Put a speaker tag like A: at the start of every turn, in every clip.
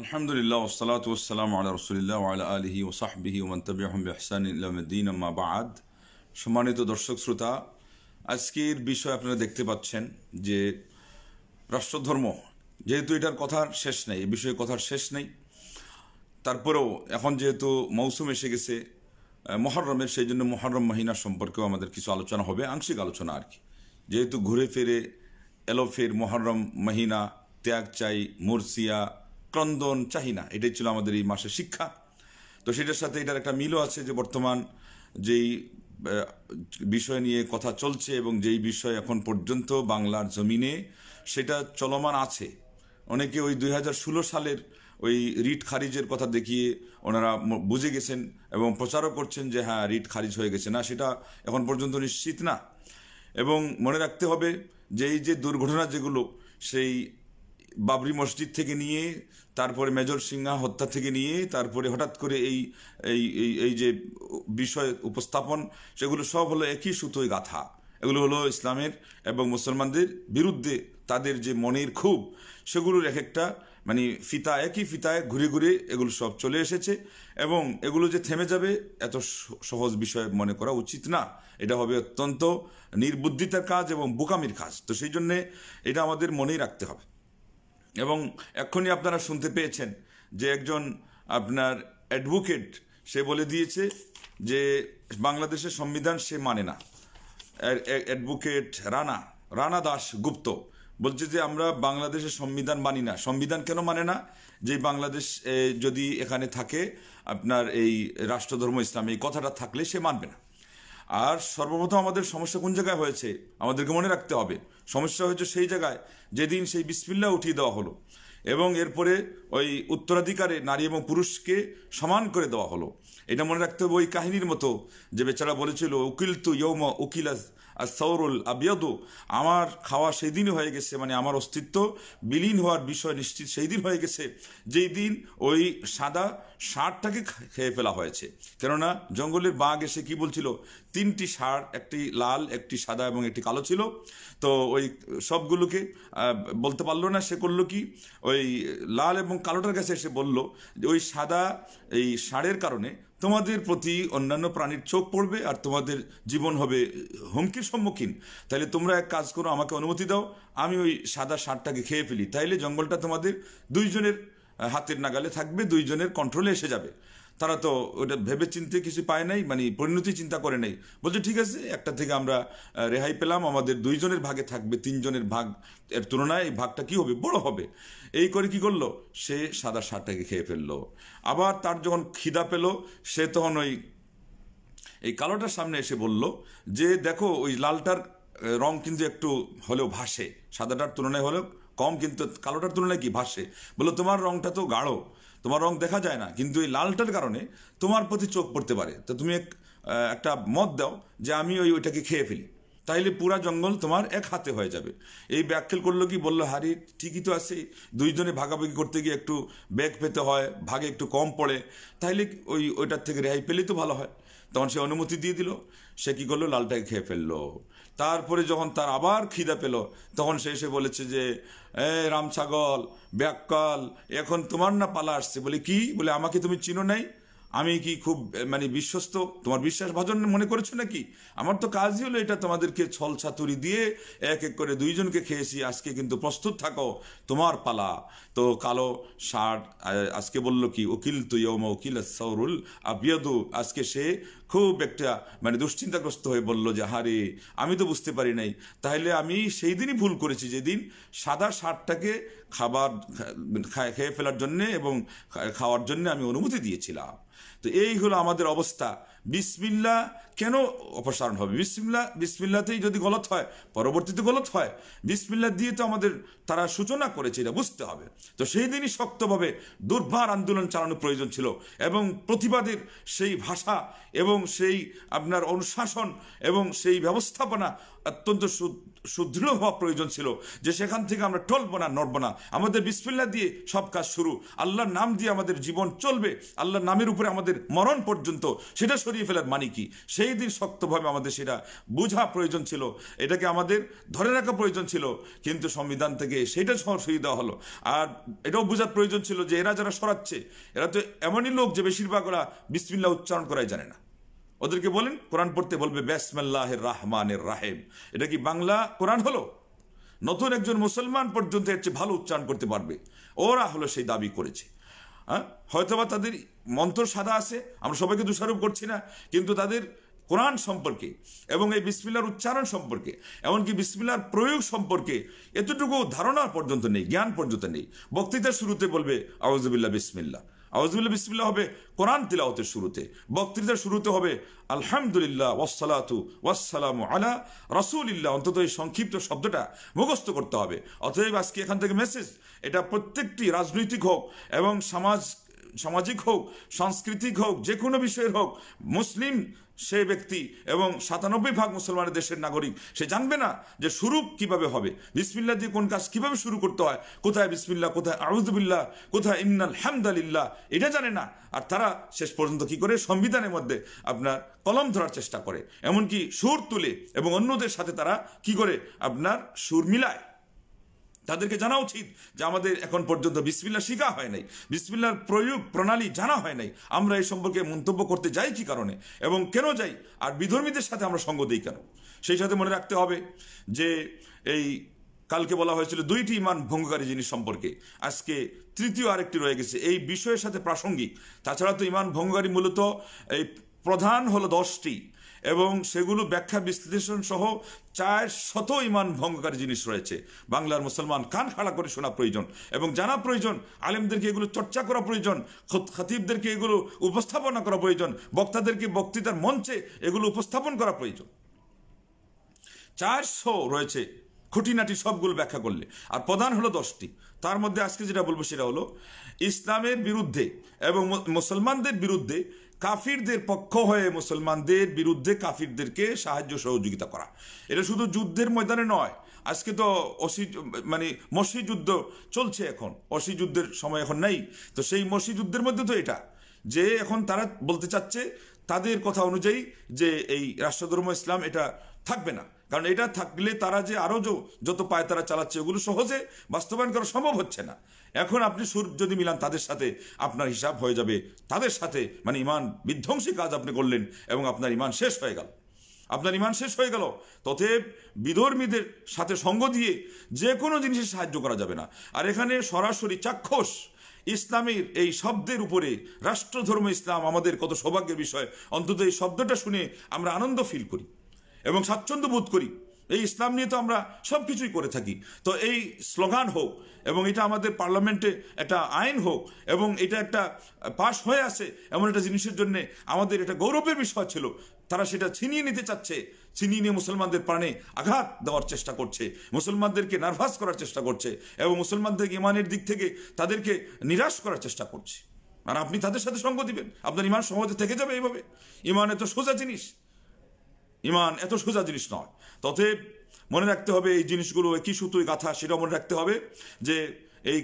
A: আলহামদুলিল্লাহ ওসালাত ওসালাম আলা রসুলিল্লাহ আলা আলহি ওসাহবিহি ওমান তবি আহম ইহসান আম্মা বাদ সম্মানিত দর্শক শ্রোতা আজকের বিষয় আপনারা দেখতে পাচ্ছেন যে রাষ্ট্রধর্ম যেহেতু এটার কথার শেষ নেই এ বিষয়ে কথার শেষ নেই তারপরেও এখন যেহেতু মৌসুম এসে গেছে মহরমের সেই জন্য মহরম মহিনা সম্পর্কেও আমাদের কিছু আলোচনা হবে আংশিক আলোচনা আর কি যেহেতু ঘুরে ফেরে এলোফের মহরম মহিনা ত্যাগ চাই মুরসিয়া ক্রন্দন চাহি না এটাই ছিল আমাদের এই মাসের শিক্ষা তো সেটার সাথে এটার একটা মিলও আছে যে বর্তমান যেই বিষয় নিয়ে কথা চলছে এবং যেই বিষয় এখন পর্যন্ত বাংলার জমিনে সেটা চলমান আছে অনেকে ওই দুই সালের ওই রিট খারিজের কথা দেখিয়ে ওনারা বুঝে গেছেন এবং প্রচারও করছেন যে হ্যাঁ রিট খারিজ হয়ে গেছে না সেটা এখন পর্যন্ত নিশ্চিত না এবং মনে রাখতে হবে যে এই যে দুর্ঘটনা যেগুলো সেই বাবরি মসজিদ থেকে নিয়ে তারপরে মেজর সিংহা হত্যা থেকে নিয়ে তারপরে হঠাৎ করে এই এই এই যে বিষয় উপস্থাপন সেগুলো সব হলো একই সুতোয় গাথা এগুলো হলো ইসলামের এবং মুসলমানদের বিরুদ্ধে তাদের যে মনের ক্ষোভ সেগুলোর এক একটা মানে ফিতা একই ফিতায় ঘুরে ঘুরে এগুলো সব চলে এসেছে এবং এগুলো যে থেমে যাবে এত সহজ বিষয় মনে করা উচিত না এটা হবে অত্যন্ত নির্বুদ্ধিতার কাজ এবং বোকামির কাজ তো সেই জন্যে এটা আমাদের মনেই রাখতে হবে এবং এক্ষুনি আপনারা শুনতে পেয়েছেন যে একজন আপনার অ্যাডভোকেট সে বলে দিয়েছে যে বাংলাদেশের সংবিধান সে মানে না অ্যাডভোকেট রানা রানা দাস গুপ্ত বলছে যে আমরা বাংলাদেশের সংবিধান মানি না সংবিধান কেন মানে না যে বাংলাদেশ যদি এখানে থাকে আপনার এই রাষ্ট্রধর্ম ইসলাম এই কথাটা থাকলে সে মানবে না আর সর্বপ্রথম আমাদের সমস্যা কোন জায়গায় হয়েছে আমাদেরকে মনে রাখতে হবে সমস্যা হয়েছে সেই জায়গায় যেদিন সেই বিসমিল্লা উঠিয়ে দেওয়া হলো এবং এরপরে ওই উত্তরাধিকারে নারী এবং পুরুষকে সমান করে দেওয়া হলো এটা মনে রাখতে হবে ওই কাহিনীর মতো যে বেচারা বলেছিল উকিল তু ইউম উকিলা আর সৌরুল আবিয়দ আমার খাওয়া সেই দিনই হয়ে গেছে মানে আমার অস্তিত্ব বিলীন হওয়ার বিষয় নিশ্চিত সেই দিন হয়ে গেছে যেই দিন ওই সাদা ষাঁড়টাকে খেয়ে ফেলা হয়েছে কেননা জঙ্গলের বাঘ এসে কি বলছিল তিনটি ষাঁড় একটি লাল একটি সাদা এবং একটি কালো ছিল তো ওই সবগুলোকে বলতে পারলো না সে করলো কি ওই লাল এবং কালোটার কাছে এসে বলল যে ওই সাদা এই ষাঁড়ের কারণে তোমাদের প্রতি অন্যান্য প্রাণীর চোখ পড়বে আর তোমাদের জীবন হবে হুমকির সম্মুখীন তাহলে তোমরা এক কাজ করো আমাকে অনুমতি দাও আমি ওই সাদা সারটাকে খেয়ে ফেলি তাইলে জঙ্গলটা তোমাদের দুইজনের হাতের নাগালে থাকবে দুইজনের কন্ট্রোলে এসে যাবে তারা তো ওটা ভেবে চিনতে কিছু পায় নাই মানে পরিণতি চিন্তা করে নাই বলছে ঠিক আছে একটা থেকে আমরা রেহাই পেলাম আমাদের দুইজনের ভাগে থাকবে তিনজনের ভাগ এর তুলনায় এই ভাগটা কি হবে বড় হবে এই করে কি করলো সে সাদা সারটাকে খেয়ে ফেললো আবার তার যখন খিদা পেল সে তখন ওই এই কালোটার সামনে এসে বলল যে দেখো ওই লালটার রং কিন্তু একটু হলেও ভাসে সাদাটার তুলনায় হলেও কম কিন্তু কালোটার তুলনায় কি ভাসে বললো তোমার রংটা তো গাঢ় তোমার রং দেখা যায় না কিন্তু এই লালটার কারণে তোমার প্রতি চোখ পড়তে পারে তো তুমি একটা মত দাও যে আমি ওই ওইটাকে খেয়ে ফেলি তাইলে পুরা জঙ্গল তোমার এক হাতে হয়ে যাবে এই ব্যাখ্যেল করলো কি বললো হারি ঠিকই তো আছে দুইজনে ভাগাভাগি করতে গিয়ে একটু ব্যাগ পেতে হয় ভাগে একটু কম পড়ে তাইলে ওই ওইটার থেকে রেহাই পেলে তো ভালো হয় তখন সে অনুমতি দিয়ে দিল সে কী করলো লালটাকে খেয়ে ফেললো তারপরে যখন তার আবার খিদা পেল তখন সে এসে বলেছে যে এ রাম ছাগল ব্যাককল এখন তোমার না পালা আসছে বলে কি বলে আমাকে তুমি চিনো নাই আমি কি খুব মানে বিশ্বস্ত তোমার বিশ্বাসভাজন মনে করেছো নাকি আমার তো কাজই হলো এটা তোমাদেরকে ছল ছাতুরি দিয়ে এক এক করে দুইজনকে খেয়েছি আজকে কিন্তু প্রস্তুত থাকো তোমার পালা তো কালো শার্ট আজকে বলল কি উকিল তুইয়মা উকিল সৌরুল আবিয়দু আজকে সে খুব একটা মানে দুশ্চিন্তাগ্রস্ত হয়ে বলল যে হারে আমি তো বুঝতে পারি নাই তাহলে আমি সেই দিনই ভুল করেছি যেদিন সাদা শার্টটাকে খাবার খেয়ে ফেলার জন্যে এবং খাওয়ার জন্যে আমি অনুমতি দিয়েছিলাম তো এই হলো আমাদের অবস্থা বিসমিল্লা কেন অপসারণ হবে বিসমিল্লা বিসমিল্লাতেই যদি গলত হয় পরবর্তীতে গলত হয় বিসমিল্লা দিয়ে তো আমাদের তারা সূচনা করেছে এটা বুঝতে হবে তো সেই দিনই শক্তভাবে দুর্ভার আন্দোলন চালানোর প্রয়োজন ছিল এবং প্রতিবাদের সেই ভাষা এবং সেই আপনার অনুশাসন এবং সেই ব্যবস্থাপনা অত্যন্ত সুদৃঢ় হওয়া প্রয়োজন ছিল যে সেখান থেকে আমরা টলবো না নড়বো না আমাদের বিসফিল্লা দিয়ে সব কাজ শুরু আল্লাহর নাম দিয়ে আমাদের জীবন চলবে আল্লাহর নামের উপরে আমাদের মরণ পর্যন্ত সেটা সরিয়ে ফেলার মানে কি সেই দিন শক্তভাবে আমাদের সেটা বোঝা প্রয়োজন ছিল এটাকে আমাদের ধরে রাখা প্রয়োজন ছিল কিন্তু সংবিধান থেকে সেটা সরিয়ে দেওয়া হলো আর এটাও বোঝার প্রয়োজন ছিল যে এরা যারা সরাচ্ছে এরা তো এমনই লোক যে বেশিরভাগ ওরা বিসফিল্লা উচ্চারণ করাই জানে না ওদেরকে বলেন কোরআন পড়তে বলবে ব্যাসমাল্লাহের রাহমানের রাহেম এটা কি বাংলা কোরআন হলো নতুন একজন মুসলমান পর্যন্ত এর চেয়ে ভালো উচ্চারণ করতে পারবে ওরা হলো সেই দাবি করেছে হ্যাঁ হয়তোবা তাদের মন্ত্র সাদা আছে আমরা সবাইকে দোষারোপ করছি না কিন্তু তাদের কোরআন সম্পর্কে এবং এই বিসমিল্লার উচ্চারণ সম্পর্কে এমনকি বিসমিল্লার প্রয়োগ সম্পর্কে এতটুকু ধারণা পর্যন্ত নেই জ্ঞান পর্যন্ত নেই বক্তৃতার শুরুতে বলবে আওয়াজবিল্লা বিসমিল্লা আওয়াজুল্লা বিসমিল্লা হবে কোরআন তিলাওতের শুরুতে বক্তৃতার শুরুতে হবে আলহামদুলিল্লাহ ওয়াসালাতু ওয়াসালাম আলা রসুলিল্লাহ অন্তত এই সংক্ষিপ্ত শব্দটা মুখস্থ করতে হবে অতএব আজকে এখান থেকে মেসেজ এটা প্রত্যেকটি রাজনৈতিক হোক এবং সমাজ সামাজিক হোক সাংস্কৃতিক হোক যে কোনো বিষয়ের হোক মুসলিম সে ব্যক্তি এবং সাতানব্বই ভাগ মুসলমানের দেশের নাগরিক সে জানবে না যে শুরু কিভাবে হবে বিসমিল্লা দিয়ে কোন কাজ কিভাবে শুরু করতে হয় কোথায় বিসমিল্লা কোথায় আউজবিল্লাহ কোথায় ইন্নাল হামদালিল্লাহ এটা জানে না আর তারা শেষ পর্যন্ত কি করে সংবিধানের মধ্যে আপনার কলম ধরার চেষ্টা করে এমনকি সুর তুলে এবং অন্যদের সাথে তারা কি করে আপনার সুর মিলায় তাদেরকে জানা উচিত যে আমাদের এখন পর্যন্ত বিসমিল্লা শিখা হয় নাই বিসমিল্লার প্রয়োগ প্রণালী জানা হয় নাই আমরা এই সম্পর্কে মন্তব্য করতে যাই কি কারণে এবং কেন যাই আর বিধর্মীদের সাথে আমরা সঙ্গ দিই কেন সেই সাথে মনে রাখতে হবে যে এই কালকে বলা হয়েছিল দুইটি ইমান ভঙ্গকারী জিনিস সম্পর্কে আজকে তৃতীয় আরেকটি রয়ে গেছে এই বিষয়ের সাথে প্রাসঙ্গিক তাছাড়া তো ইমান ভঙ্গকারী মূলত এই প্রধান হলো দশটি এবং সেগুলো ব্যাখ্যা বিশ্লেষণ সহ চার শত ইমান ভঙ্গকারী জিনিস রয়েছে বাংলার মুসলমান কান খাড়া করে শোনা প্রয়োজন এবং জানা প্রয়োজন আলেমদেরকে এগুলো চর্চা করা প্রয়োজন খতিবদেরকে এগুলো উপস্থাপনা করা প্রয়োজন বক্তাদেরকে বক্তৃতার মঞ্চে এগুলো উপস্থাপন করা প্রয়োজন চারশো রয়েছে খুঁটিনাটি সবগুলো ব্যাখ্যা করলে আর প্রধান হলো দশটি তার মধ্যে আজকে যেটা বলবো সেটা হলো ইসলামের বিরুদ্ধে এবং মুসলমানদের বিরুদ্ধে কাফিরদের পক্ষ হয়ে মুসলমানদের বিরুদ্ধে কাফিরদেরকে সাহায্য সহযোগিতা করা এটা শুধু যুদ্ধের ময়দানে নয় আজকে তো অসি মানে মসি যুদ্ধ চলছে এখন অসি যুদ্ধের সময় এখন নেই তো সেই মসি যুদ্ধের মধ্যে তো এটা যে এখন তারা বলতে চাচ্ছে তাদের কথা অনুযায়ী যে এই রাষ্ট্রধর্ম ইসলাম এটা থাকবে না কারণ এটা থাকলে তারা যে আরও যত পায় তারা চালাচ্ছে ওগুলো সহজে বাস্তবায়ন করা সম্ভব হচ্ছে না এখন আপনি সুর যদি মিলান তাদের সাথে আপনার হিসাব হয়ে যাবে তাদের সাথে মানে ইমান বিধ্বংসী কাজ আপনি করলেন এবং আপনার ইমান শেষ হয়ে গেল আপনার ইমান শেষ হয়ে গেল তথে বিধর্মীদের সাথে সঙ্গ দিয়ে যে কোনো জিনিসের সাহায্য করা যাবে না আর এখানে সরাসরি চাক্ষুষ ইসলামের এই শব্দের উপরে রাষ্ট্রধর্ম ইসলাম আমাদের কত সৌভাগ্যের বিষয় অন্তত এই শব্দটা শুনে আমরা আনন্দ ফিল করি এবং স্বাচ্ছন্দ্য বোধ করি এই ইসলাম নিয়ে তো আমরা সব কিছুই করে থাকি তো এই স্লোগান হোক এবং এটা আমাদের পার্লামেন্টে একটা আইন হোক এবং এটা একটা পাশ হয়ে আছে এমন একটা জিনিসের জন্য আমাদের এটা গৌরবের বিষয় ছিল তারা সেটা ছিনিয়ে নিতে চাচ্ছে ছিনিয়ে নিয়ে মুসলমানদের প্রাণে আঘাত দেওয়ার চেষ্টা করছে মুসলমানদেরকে নার্ভাস করার চেষ্টা করছে এবং মুসলমানদের ইমানের দিক থেকে তাদেরকে নিরাশ করার চেষ্টা করছে আর আপনি তাদের সাথে সঙ্গ দিবেন আপনার ইমান সহজে থেকে যাবে এইভাবে ইমান এত সোজা জিনিস ইমান এত সোজা জিনিস নয় তথেব মনে রাখতে হবে এই জিনিসগুলো একই সুতোয় গাথা সেটা মনে রাখতে হবে যে এই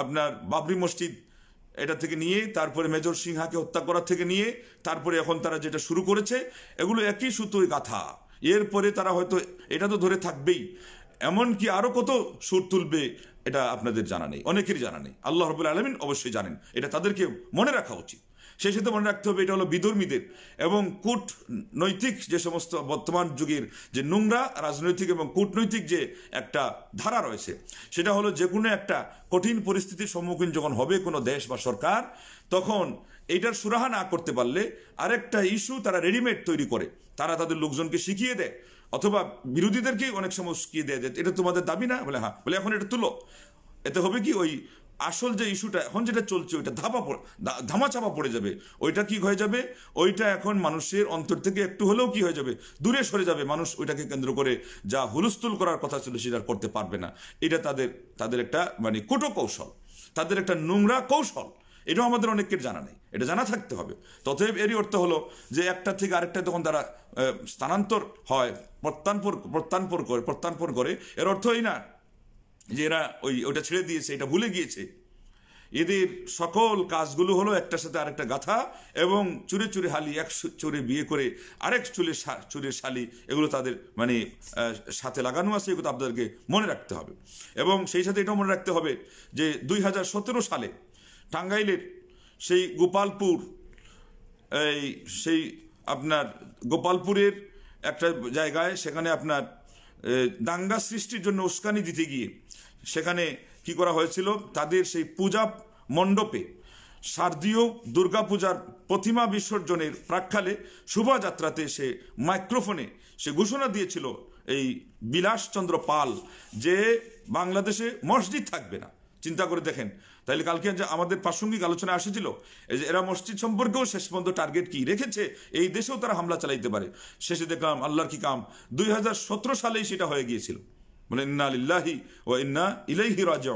A: আপনার বাবরি মসজিদ এটা থেকে নিয়ে তারপরে মেজর সিংহাকে হত্যা করার থেকে নিয়ে তারপরে এখন তারা যেটা শুরু করেছে এগুলো একই সুতোয় গাথা এরপরে তারা হয়তো এটা তো ধরে থাকবেই এমনকি আরও কত সুর তুলবে এটা আপনাদের জানা নেই অনেকেরই জানা নেই আল্লাহ রবুল আলমিন অবশ্যই জানেন এটা তাদেরকে মনে রাখা উচিত সেই সাথে মনে রাখতে হবে এটা হলো বিধর্মীদের এবং কূটনৈতিক যে সমস্ত বর্তমান যুগের যে নোংরা রাজনৈতিক এবং কূটনৈতিক যে একটা ধারা রয়েছে সেটা হলো যে কোনো একটা কঠিন পরিস্থিতির সম্মুখীন যখন হবে কোনো দেশ বা সরকার তখন এটার সুরাহা না করতে পারলে আরেকটা ইস্যু তারা রেডিমেড তৈরি করে তারা তাদের লোকজনকে শিখিয়ে দেয় অথবা বিরোধীদেরকেই অনেক সময় শিখিয়ে দেয় যে এটা তোমাদের দাবি না বলে হ্যাঁ বলে এখন এটা তুলো এতে হবে কি ওই আসল যে ইস্যুটা এখন যেটা চলছে ওইটা ধাপা ধামা চাপা পড়ে যাবে ওইটা কি হয়ে যাবে ওইটা এখন মানুষের অন্তর থেকে একটু হলেও কি হয়ে যাবে দূরে সরে যাবে মানুষ ওইটাকে কেন্দ্র করে যা হুলস্থুল করার কথা ছিল সেটা করতে পারবে না এটা তাদের তাদের একটা মানে কুটো কৌশল তাদের একটা নোংরা কৌশল এটাও আমাদের অনেকের জানা নেই এটা জানা থাকতে হবে তথৈব এরই অর্থ হলো যে একটা থেকে আরেকটা যখন তারা স্থানান্তর হয় প্রত্যানপর প্রত্যানপর করে প্রত্যানপর করে এর অর্থ এই না যে এরা ওই ওটা ছেড়ে দিয়েছে এটা ভুলে গিয়েছে এদের সকল কাজগুলো হলো একটার সাথে আরেকটা গাথা এবং চুরে চুরে হালি এক চুরে বিয়ে করে আরেক চুলে চুরে শালি এগুলো তাদের মানে সাথে লাগানো আছে এগুলো আপনাদেরকে মনে রাখতে হবে এবং সেই সাথে এটাও মনে রাখতে হবে যে দুই সালে টাঙ্গাইলের সেই গোপালপুর এই সেই আপনার গোপালপুরের একটা জায়গায় সেখানে আপনার দাঙ্গা সৃষ্টির জন্য উস্কানি দিতে গিয়ে সেখানে কি করা হয়েছিল তাদের সেই পূজা মণ্ডপে শারদীয় দুর্গাপূজার প্রতিমা বিসর্জনের প্রাক্কালে শোভাযাত্রাতে সে মাইক্রোফোনে সে ঘোষণা দিয়েছিল এই বিলাসচন্দ্র পাল যে বাংলাদেশে মসজিদ থাকবে না চিন্তা করে দেখেন তাহলে কালকে যে আমাদের প্রাসঙ্গিক আলোচনা আসেছিল এই যে এরা মসজিদ সম্পর্কেও শেষ পর্যন্ত টার্গেট কি রেখেছে এই দেশেও তারা হামলা চালাইতে পারে শেষে দেখলাম আল্লাহর কি কাম দুই সালেই সেটা হয়ে গিয়েছিল বলে ইন্না আলিল্লাহি ও ইন্না ইলাইহি রাজ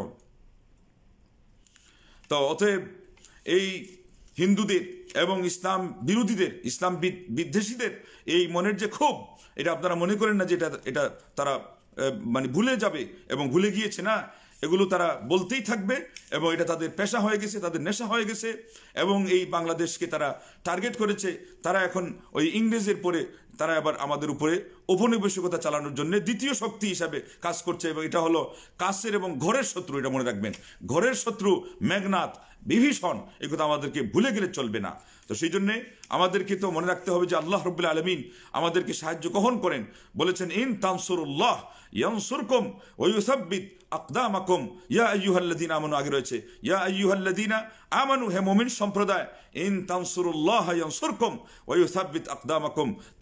A: তো অতএব এই হিন্দুদের এবং ইসলাম বিরোধীদের ইসলাম বিদ্বেষীদের এই মনের যে ক্ষোভ এটা আপনারা মনে করেন না যে এটা এটা তারা মানে ভুলে যাবে এবং ভুলে গিয়েছে না এগুলো তারা বলতেই থাকবে এবং এটা তাদের পেশা হয়ে গেছে তাদের নেশা হয়ে গেছে এবং এই বাংলাদেশকে তারা টার্গেট করেছে তারা এখন ওই ইংরেজের পরে তারা আবার আমাদের উপরে ঔপনিবেশিকতা চালানোর জন্য দ্বিতীয় শক্তি হিসাবে কাজ করছে এবং এটা হলো কাশের এবং ঘরের শত্রু এটা মনে রাখবেন ঘরের শত্রু মেঘনাথ বিভীষণ এ কথা আমাদেরকে ভুলে গেলে চলবে না তো সেই জন্যে আমাদেরকে তো মনে রাখতে হবে যে আল্লাহ রবুল্লা আলমিন আমাদেরকে সাহায্য গ্রহণ করেন বলেছেন ইন তামসুরুল্লাহ ইয়ানসুরকুম ওয়ুসাব্বিত আকম ইয়া আয়ুহাল্লাদিন আমানু আগে রয়েছে ইয়া আয়ুহাল্লাদিনা আমানু হে মোমিন সম্প্রদায় সুরকম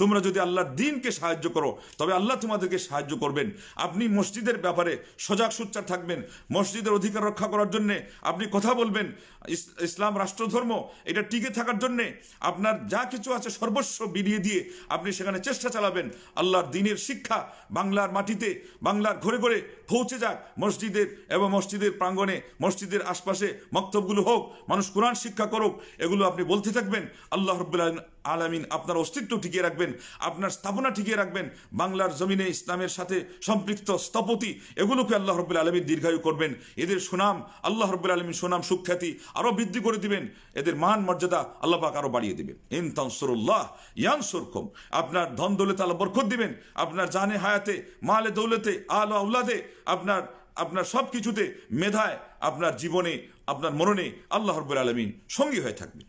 A: তোমরা যদি আল্লাহর দিনকে সাহায্য করো তবে আল্লাহ তোমাদেরকে সাহায্য করবেন আপনি মসজিদের ব্যাপারে সজাগ সুচ্চার থাকবেন মসজিদের অধিকার রক্ষা করার জন্যে আপনি কথা বলবেন ইসলাম রাষ্ট্রধর্ম এটা টিকে থাকার জন্যে আপনার যা কিছু আছে সর্বস্ব বিলিয়ে দিয়ে আপনি সেখানে চেষ্টা চালাবেন আল্লাহর দিনের শিক্ষা বাংলার মাটিতে বাংলার ঘরে ঘরে পৌঁছে যাক মসজিদের এবং মসজিদের প্রাঙ্গণে মসজিদের আশপাশে মক্তবগুলো হোক মানুষ কোরআন শিক্ষা করুক এগুলো কথাগুলো আপনি বলতে থাকবেন আল্লাহ রব্বুল আলামিন আপনার অস্তিত্ব টিকিয়ে রাখবেন আপনার স্থাপনা টিকিয়ে রাখবেন বাংলার জমিনে ইসলামের সাথে সম্পৃক্ত স্থপতি এগুলোকে আল্লাহ রব্বুল আলমী দীর্ঘায়ু করবেন এদের সুনাম আল্লাহ রব্বুল আলমী সুনাম সুখ্যাতি আরও বৃদ্ধি করে দিবেন এদের মান মর্যাদা আল্লাহ পাক আরও বাড়িয়ে দেবেন ইন তনসরুল্লাহ ইয়ান সরকম আপনার ধন দৌলতে আল্লাহ বরকত দিবেন আপনার জানে হায়াতে মালে দৌলতে আল আউলাদে আপনার আপনার সব কিছুতে মেধায় আপনার জীবনে আপনার মরণে আল্লাহ রব আলমিন সঙ্গী হয়ে থাকবে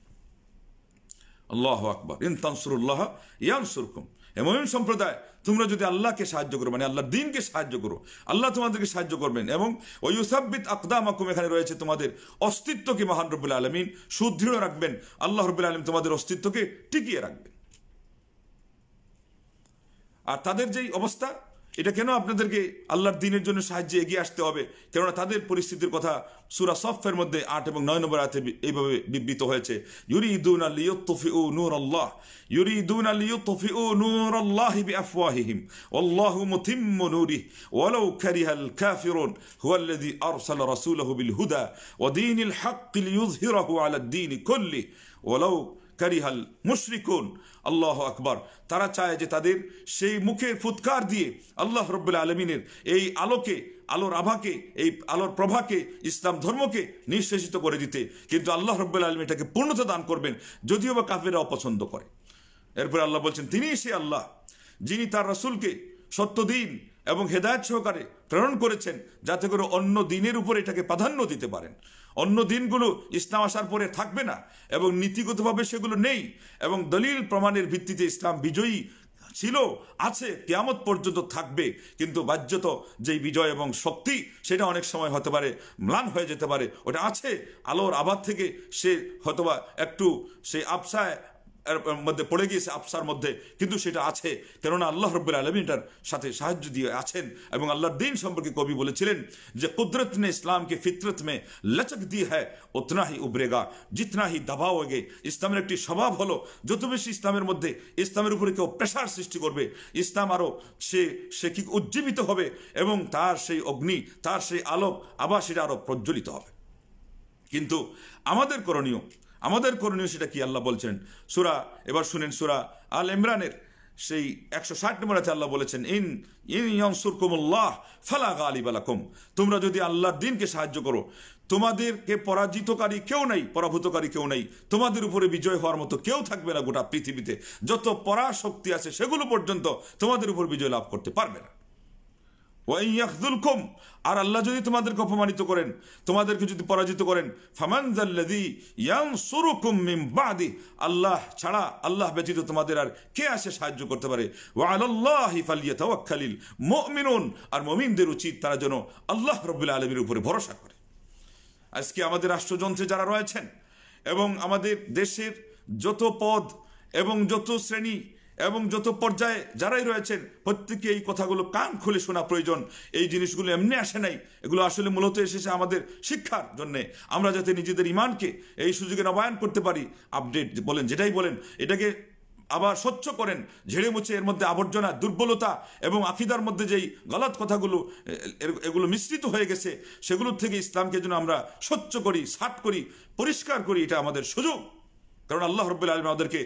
A: আল্লাহ আকবর ইনতানসুরুল্লাহ ইয়ানসুরকুম এমন সম্প্রদায় তোমরা যদি আল্লাহকে সাহায্য করো মানে আল্লাহর দিনকে সাহায্য করো আল্লাহ তোমাদেরকে সাহায্য করবেন এবং ওয়ুসাব্বিত আকদাম আকুম এখানে রয়েছে তোমাদের অস্তিত্বকে মহান রব্বুল আলমিন সুদৃঢ় রাখবেন আল্লাহ রব্বুল আলম তোমাদের অস্তিত্বকে টিকিয়ে রাখবেন আর তাদের যেই অবস্থা এটা কেন আপনাদেরকে আল্লাহর দিনের জন্য সাহায্যে এগিয়ে আসতে হবে কেননা তাদের পরিস্থিতির কথা সুরা সফের মধ্যে আট এবং নয় নম্বর আয়তে এইভাবে বিবৃত হয়েছে ইউরি ইদুন আলী তফি ও নূর আল্লাহ ইউরি ইদুন আলী তফি ও নূর আল্লাহ বি আফওয়াহিহিম আল্লাহ মুথিম নূরি ওয়ালাউ কারিহাল কাফিরুন হুয়াল্লাযী আরসালা রাসূলাহু বিল হুদা ওয়া দীনিল হাক্কি লিইয়ুযহিরাহু আলা দ্বীনি কুল্লি ওয়ালাউ কারিহাল মুশরিকুন আল্লাহ আকবর তারা চায় যে তাদের সেই মুখের ফুৎকার দিয়ে আল্লাহ রব্বুল্লা আলমিনের এই আলোকে আলোর আভাকে এই আলোর প্রভাকে ইসলাম ধর্মকে নিঃশেষিত করে দিতে কিন্তু আল্লাহ রব্বুল্লা আলমী এটাকে পূর্ণতা দান করবেন যদিও বা কাফেরা অপছন্দ করে এরপরে আল্লাহ বলছেন তিনি সে আল্লাহ যিনি তার রসুলকে সত্য দিন এবং হেদায়ত সহকারে প্রেরণ করেছেন যাতে করে অন্য দিনের উপরে এটাকে প্রাধান্য দিতে পারেন অন্য দিনগুলো ইসলাম আসার পরে থাকবে না এবং নীতিগতভাবে সেগুলো নেই এবং দলিল প্রমাণের ভিত্তিতে ইসলাম বিজয়ী ছিল আছে কেয়ামত পর্যন্ত থাকবে কিন্তু বাহ্যত যেই বিজয় এবং শক্তি সেটা অনেক সময় হতে পারে ম্লান হয়ে যেতে পারে ওটা আছে আলোর আবার থেকে সে হয়তোবা একটু সে আবসায় মধ্যে পড়ে গিয়েছে আফসার মধ্যে কিন্তু সেটা আছে কেননা আল্লাহ রব্বুল আলমী এটার সাথে সাহায্য দিয়ে আছেন এবং আল্লাহর দিন সম্পর্কে কবি বলেছিলেন যে কুদরত নে ইসলামকে ফিতরত মে লচক দিয়ে হ্যাঁ ওতনা হি উবরেগা জিতনা হি দাবাওগে ইসলামের একটি স্বভাব হলো যত বেশি ইসলামের মধ্যে ইসলামের উপরে কেউ প্রেশার সৃষ্টি করবে ইসলাম আরও সে সে কি উজ্জীবিত হবে এবং তার সেই অগ্নি তার সেই আলোক আবার সেটা আরও প্রজ্বলিত হবে কিন্তু আমাদের করণীয় আমাদের করণীয় সেটা কি আল্লাহ বলছেন সুরা এবার শুনেন সুরা আল ইমরানের সেই একশো ষাট নম্বর আছে আল্লাহ বলেছেন ইন ইন ইয়ংসুর কুমুল্লাহ ফালা গালি বালাকুম তোমরা যদি আল্লাহর দিনকে সাহায্য করো তোমাদেরকে পরাজিতকারী কেউ নাই পরাভূতকারী কেউ নাই তোমাদের উপরে বিজয় হওয়ার মতো কেউ থাকবে না গোটা পৃথিবীতে যত পরাশক্তি আছে সেগুলো পর্যন্ত তোমাদের উপর বিজয় লাভ করতে পারবে না ওয়াইয়াকুল আর আল্লাহ যদি তোমাদেরকে অপমানিত করেন তোমাদেরকে যদি পরাজিত করেন ফামান ইয়াং বাদি আল্লাহ ছাড়া আল্লাহ ব্যতীত তোমাদের আর কে আসে সাহায্য করতে পারে ওয়া আল্লাহ ফালিয়াতাওয়াক্কালিল মুমিনুন আর মুমিনদের উচিত তারা যেন আল্লাহ রব্বুল আলমীর উপরে ভরসা করে আজকে আমাদের রাষ্ট্রযন্ত্রে যারা রয়েছেন এবং আমাদের দেশের যত পদ এবং যত শ্রেণী এবং যত পর্যায়ে যারাই রয়েছেন প্রত্যেকে এই কথাগুলো কান খুলে শোনা প্রয়োজন এই জিনিসগুলো এমনি আসে নাই এগুলো আসলে মূলত এসেছে আমাদের শিক্ষার জন্য আমরা যাতে নিজেদের ইমানকে এই সুযোগে নবায়ন করতে পারি আপডেট বলেন যেটাই বলেন এটাকে আবার স্বচ্ছ করেন ঝেড়ে মুছে এর মধ্যে আবর্জনা দুর্বলতা এবং আফিদার মধ্যে যেই গলাত কথাগুলো এগুলো মিশ্রিত হয়ে গেছে সেগুলোর থেকে ইসলামকে যেন আমরা স্বচ্ছ করি সাফ করি পরিষ্কার করি এটা আমাদের সুযোগ কারণ আল্লাহ রব্বুল আলম আমাদেরকে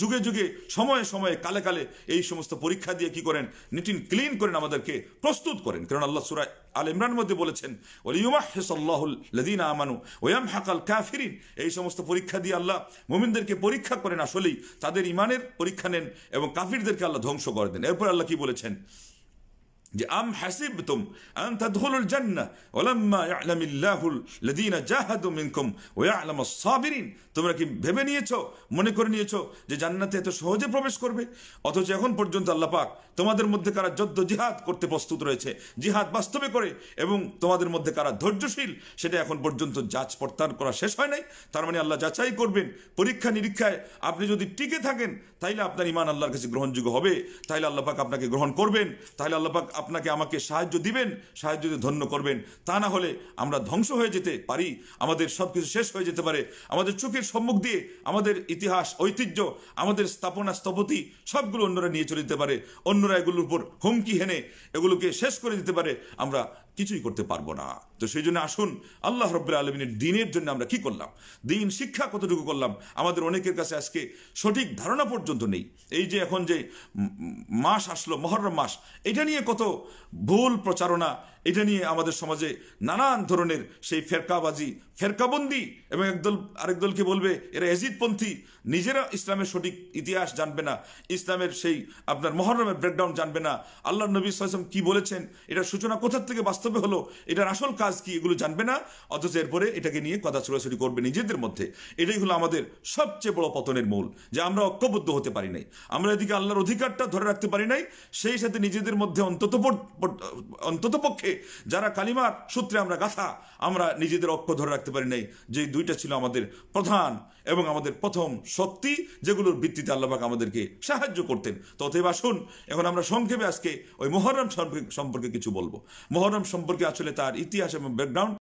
A: যুগে যুগে সময়ে সময়ে কালে কালে এই সমস্ত পরীক্ষা দিয়ে কি করেন নিটিন ক্লিন করেন আমাদেরকে প্রস্তুত করেন কারণ আল্লাহ সুরা আল ইমরান মধ্যে বলেছেন ওলিউমাহসাল্লাহুল্লাদিন আমানু ওয়াম হাকাল কাফিরিন এই সমস্ত পরীক্ষা দিয়ে আল্লাহ মোমিনদেরকে পরীক্ষা করেন আসলেই তাদের ইমানের পরীক্ষা নেন এবং কাফিরদেরকে আল্লাহ ধ্বংস করে দেন এরপর আল্লাহ কি বলেছেন যে আম হাসিব তুম আন তাদখুলুল জান্নাহ ওয়া তোমরা কি ভেবে নিয়েছো মনে করে নিয়েছো যে জান্নাতে এত সহজে প্রবেশ করবে অথচ এখন পর্যন্ত আল্লাহ পাক তোমাদের মধ্যে কারা যুদ্ধ জিহাদ করতে প্রস্তুত রয়েছে জিহাদ বাস্তবে করে এবং তোমাদের মধ্যে কারা ধৈর্যশীল সেটা এখন পর্যন্ত যাচ পড়তার করা শেষ হয় নাই তার মানে আল্লাহ যাচাই করবেন পরীক্ষা নিরীক্ষায় আপনি যদি টিকে থাকেন তাইলে আপনার ইমান আল্লাহর কাছে গ্রহণযোগ্য হবে তাহলে আল্লাহ পাক আপনাকে গ্রহণ করবেন তাহলে আল্লাহ পাক আপনাকে আমাকে সাহায্য দিবেন সাহায্য দিয়ে ধন্য করবেন তা না হলে আমরা ধ্বংস হয়ে যেতে পারি আমাদের সব কিছু শেষ হয়ে যেতে পারে আমাদের চোখের সম্মুখ দিয়ে আমাদের ইতিহাস ঐতিহ্য আমাদের স্থাপনা স্থপতি সবগুলো অন্যরা নিয়ে চলে যেতে পারে অন্যরা এগুলোর উপর হুমকি হেনে এগুলোকে শেষ করে দিতে পারে আমরা কিছুই করতে পারবো না তো সেই জন্য আসুন আল্লাহ রব্বুল আলমিনের দিনের জন্য আমরা কি করলাম দিন শিক্ষা কতটুকু করলাম আমাদের অনেকের কাছে আজকে সঠিক ধারণা পর্যন্ত নেই এই যে এখন যে মাস আসলো মহরম মাস এটা নিয়ে কত ভুল প্রচারণা এটা নিয়ে আমাদের সমাজে নানান ধরনের সেই ফেরকাবাজি ফেরকাবন্দি এবং একদল আরেক দলকে বলবে এরা এজিদপন্থী নিজেরা ইসলামের সঠিক ইতিহাস জানবে না ইসলামের সেই আপনার মহরমের ব্রেকডাউন জানবে না আল্লাহ নবী সাল্লাম কি বলেছেন এটার সূচনা কোথার থেকে বাস্তবে হলো এটার আসল কাজ কি এগুলো জানবে না অথচ এরপরে এটাকে নিয়ে কথা ছোড়াছড়ি করবে নিজেদের মধ্যে এটাই হলো আমাদের সবচেয়ে বড় পতনের মূল যে আমরা ঐক্যবদ্ধ হতে পারি নাই আমরা এদিকে আল্লাহর অধিকারটা ধরে রাখতে পারি নাই সেই সাথে নিজেদের মধ্যে অন্তত অন্ততপক্ষে যারা কালিমার সূত্রে আমরা গাথা আমরা নিজেদের অক্ষ ধরে রাখতে পারি নাই যে দুইটা ছিল আমাদের প্রধান এবং আমাদের প্রথম শক্তি যেগুলোর ভিত্তিতে আল্লাহবাক আমাদেরকে সাহায্য করতেন তথেব আসুন এখন আমরা সংক্ষেপে আজকে ওই মোহরম সম্পর্কে কিছু বলবো মোহরম সম্পর্কে আসলে তার ইতিহাস এবং ব্যাকগ্রাউন্ড